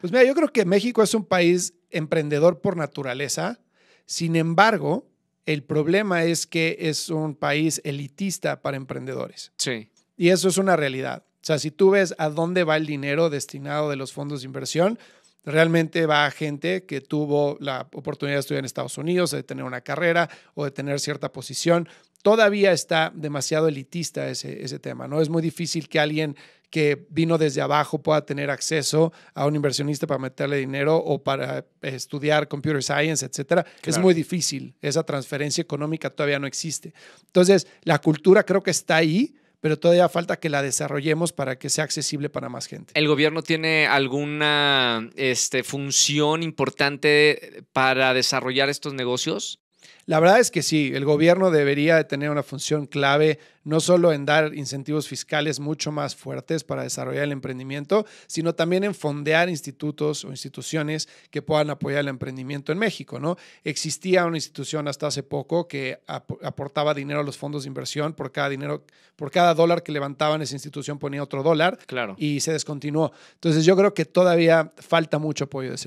Pues mira, yo creo que México es un país emprendedor por naturaleza. Sin embargo, el problema es que es un país elitista para emprendedores. Sí. Y eso es una realidad. O sea, si tú ves a dónde va el dinero destinado de los fondos de inversión, Realmente va a gente que tuvo la oportunidad de estudiar en Estados Unidos, de tener una carrera o de tener cierta posición. Todavía está demasiado elitista ese, tema, ¿no? Es muy difícil que alguien que vino desde abajo pueda tener acceso a un inversionista para meterle dinero o para eh, estudiar computer science, etcétera. Es muy difícil. Esa transferencia económica todavía no existe. Entonces, la cultura creo que está ahí, pero todavía falta que la desarrollemos para que sea accesible para más gente. ¿El gobierno tiene alguna este, función importante para desarrollar estos negocios? La verdad es que sí, el gobierno debería tener una función clave, no solo en dar incentivos fiscales mucho más fuertes para desarrollar el emprendimiento, sino también en fondear institutos o instituciones que puedan apoyar el emprendimiento en México. ¿no? Existía una institución hasta hace poco que aportaba dinero a los fondos de inversión por cada dinero, por cada dólar que levantaban esa institución ponía otro dólar y se descontinuó. Entonces yo creo que todavía falta mucho apoyo de ese